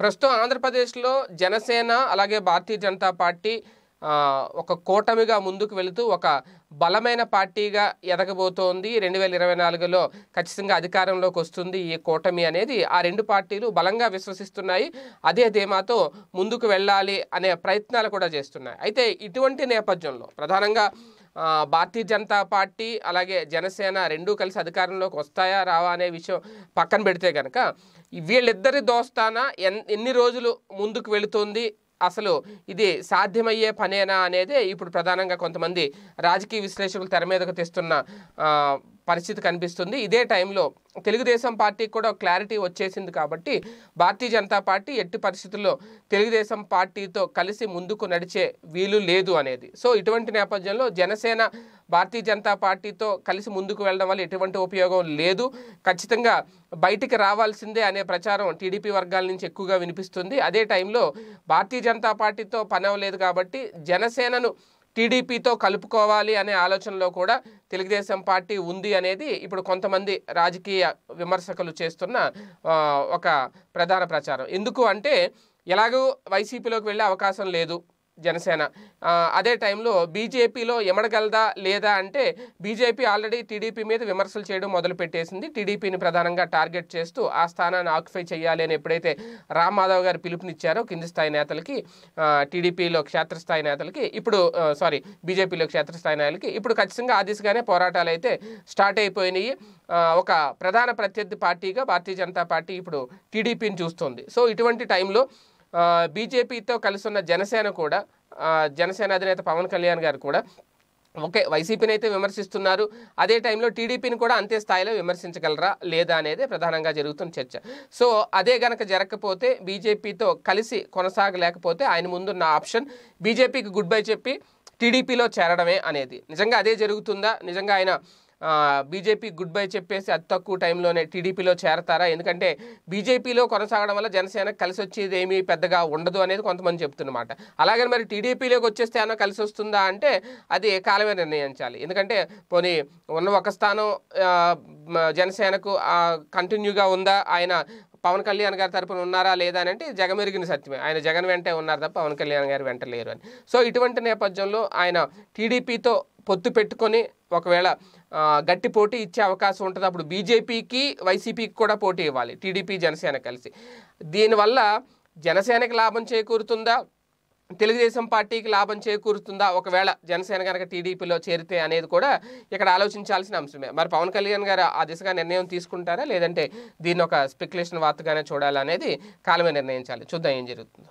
ప్రస్తుతం ఆంధ్రప్రదేశ్లో జనసేన అలాగే భారతీయ జనతా పార్టీ ఒక కూటమిగా ముందుకు వెళుతూ ఒక బలమైన పార్టీగా ఎదగబోతోంది రెండు వేల ఇరవై నాలుగులో ఖచ్చితంగా అధికారంలోకి వస్తుంది ఈ కూటమి అనేది ఆ రెండు పార్టీలు బలంగా విశ్వసిస్తున్నాయి అదే ధీమాతో ముందుకు వెళ్ళాలి అనే ప్రయత్నాలు కూడా చేస్తున్నాయి అయితే ఇటువంటి నేపథ్యంలో ప్రధానంగా భారతీయ జనతా పార్టీ అలాగే జనసేన రెండూ కలిసి అధికారంలోకి వస్తాయా రావా అనే విషయం పక్కన పెడితే కనుక వీళ్ళిద్దరి దోస్తానా ఎన్ని రోజులు ముందుకు వెళుతుంది అసలు ఇది సాధ్యమయ్యే పనేనా అనేది ఇప్పుడు ప్రధానంగా కొంతమంది రాజకీయ విశ్లేషకులు తెర మీదకు తెస్తున్న పరిస్థితి కనిపిస్తుంది ఇదే టైంలో తెలుగుదేశం పార్టీకి కూడా క్లారిటీ వచ్చేసింది కాబట్టి భారతీయ జనతా పార్టీ ఎట్టి పరిస్థితుల్లో తెలుగుదేశం పార్టీతో కలిసి ముందుకు నడిచే వీలు లేదు అనేది సో ఇటువంటి నేపథ్యంలో జనసేన భారతీయ జనతా పార్టీతో కలిసి ముందుకు వెళ్ళడం వల్ల ఎటువంటి ఉపయోగం లేదు ఖచ్చితంగా బయటికి రావాల్సిందే అనే ప్రచారం టీడీపీ వర్గాల నుంచి ఎక్కువగా వినిపిస్తుంది అదే టైంలో భారతీయ జనతా పార్టీతో పని అవ్వలేదు కాబట్టి జనసేనను టీడీపీతో కలుపుకోవాలి అనే ఆలోచనలో కూడా తెలుగుదేశం పార్టీ ఉంది అనేది ఇప్పుడు కొంతమంది రాజకీయ విమర్శకులు చేస్తున్న ఒక ప్రధాన ప్రచారం ఎందుకు అంటే ఎలాగూ వైసీపీలోకి వెళ్ళే అవకాశం లేదు జనసేన అదే టైంలో బీజేపీలో ఎమడగలదా లేదా అంటే బీజేపీ ఆల్రెడీ టీడీపీ మీద విమర్శలు చేయడం మొదలుపెట్టేసింది టీడీపీని ప్రధానంగా టార్గెట్ చేస్తూ ఆ స్థానాన్ని ఆక్యుపై చేయాలి అని ఎప్పుడైతే రామ్మాధవ్ గారు పిలుపునిచ్చారో కింది స్థాయి నేతలకి టీడీపీలో క్షేత్రస్థాయి నేతలకి ఇప్పుడు సారీ బీజేపీలో క్షేత్రస్థాయి నేతలకి ఇప్పుడు ఖచ్చితంగా ఆ దిశగానే పోరాటాలు అయితే స్టార్ట్ అయిపోయినాయి ఒక ప్రధాన ప్రత్యర్థి పార్టీగా భారతీయ జనతా పార్టీ ఇప్పుడు టీడీపీని చూస్తుంది సో ఇటువంటి టైంలో బీజేపీతో ఉన్న జనసేన కూడా జనసేన అధినేత పవన్ కళ్యాణ్ గారు కూడా ఓకే వైసీపీని అయితే విమర్శిస్తున్నారు అదే టైంలో టీడీపీని కూడా అంతే స్థాయిలో విమర్శించగలరా లేదా అనేది ప్రధానంగా జరుగుతున్న చర్చ సో అదే గనక జరగకపోతే బీజేపీతో కలిసి కొనసాగలేకపోతే ఆయన ముందున్న ఆప్షన్ బీజేపీకి గుడ్ బై చెప్పి టీడీపీలో చేరడమే అనేది నిజంగా అదే జరుగుతుందా నిజంగా ఆయన బీజేపీ గుడ్ బై చెప్పేసి అతి తక్కువ టైంలోనే టీడీపీలో చేరతారా ఎందుకంటే బీజేపీలో కొనసాగడం వల్ల జనసేన కలిసి వచ్చేది ఏమీ పెద్దగా ఉండదు అనేది కొంతమంది చెప్తున్నమాట అలాగే మరి టీడీపీలోకి వచ్చేస్తే ఏమైనా కలిసి వస్తుందా అంటే అది కాలమే నిర్ణయించాలి ఎందుకంటే పోనీ ఉన్న ఒక స్థానం జనసేనకు కంటిన్యూగా ఉందా ఆయన పవన్ కళ్యాణ్ గారి తరపున ఉన్నారా లేదా అని అంటే జగమెరిగిన సత్యమే ఆయన జగన్ వెంటే ఉన్నారు తప్ప పవన్ కళ్యాణ్ గారి వెంట లేరు అని సో ఇటువంటి నేపథ్యంలో ఆయన టీడీపీతో పొత్తు పెట్టుకొని ఒకవేళ గట్టి పోటీ ఇచ్చే అవకాశం ఉంటుంది అప్పుడు బీజేపీకి వైసీపీకి కూడా పోటీ ఇవ్వాలి టీడీపీ జనసేన కలిసి దీనివల్ల జనసేనకి లాభం చేకూరుతుందా తెలుగుదేశం పార్టీకి లాభం చేకూరుతుందా ఒకవేళ జనసేన కనుక టీడీపీలో చేరితే అనేది కూడా ఇక్కడ ఆలోచించాల్సిన అంశమే మరి పవన్ కళ్యాణ్ గారు ఆ దిశగా నిర్ణయం తీసుకుంటారా లేదంటే దీన్ని ఒక స్పెక్యులేషన్ వార్తగానే చూడాలనేది కాలమే నిర్ణయించాలి చూద్దాం ఏం జరుగుతుందో